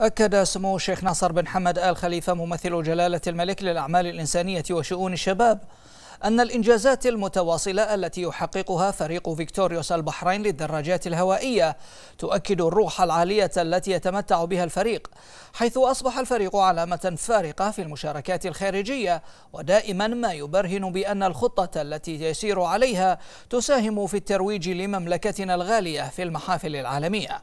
أكد سمو الشيخ ناصر بن حمد آل خليفة ممثل جلالة الملك للأعمال الإنسانية وشؤون الشباب أن الإنجازات المتواصلة التي يحققها فريق فيكتوريوس البحرين للدراجات الهوائية تؤكد الروح العالية التي يتمتع بها الفريق حيث أصبح الفريق علامة فارقة في المشاركات الخارجية ودائما ما يبرهن بأن الخطة التي يسير عليها تساهم في الترويج لمملكتنا الغالية في المحافل العالمية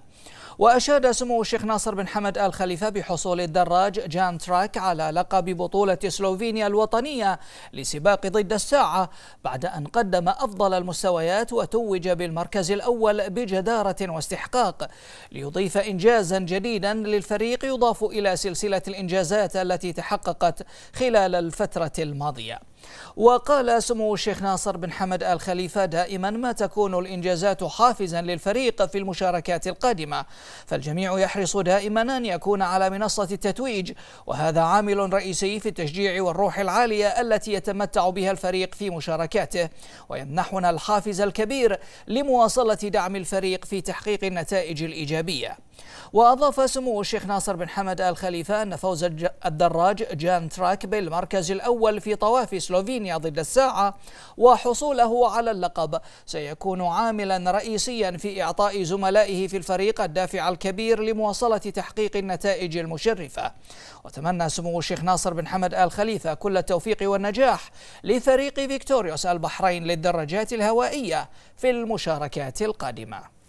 وأشاد سمو الشيخ ناصر بن حمد آل خليفة بحصول الدراج جان تراك على لقب بطولة سلوفينيا الوطنية لسباق ضد الساعة بعد أن قدم أفضل المستويات وتوج بالمركز الأول بجدارة واستحقاق ليضيف إنجازا جديدا للفريق يضاف إلى سلسلة الإنجازات التي تحققت خلال الفترة الماضية وقال سمو الشيخ ناصر بن حمد آل خليفة دائما ما تكون الإنجازات حافزا للفريق في المشاركات القادمة فالجميع يحرص دائما أن يكون على منصة التتويج وهذا عامل رئيسي في التشجيع والروح العالية التي يتمتع بها الفريق في مشاركاته ويمنحنا الحافز الكبير لمواصلة دعم الفريق في تحقيق النتائج الإيجابية وأضاف سمو الشيخ ناصر بن حمد آل خليفة أن فوز الدراج جان تراك بالمركز الأول في طواف سلوفينيا ضد الساعة وحصوله على اللقب سيكون عاملا رئيسيا في إعطاء زملائه في الفريق الدافع الكبير لمواصلة تحقيق النتائج المشرفة وتمنى سمو الشيخ ناصر بن حمد آل خليفة كل التوفيق والنجاح لفريق فيكتوريوس البحرين للدراجات الهوائية في المشاركات القادمة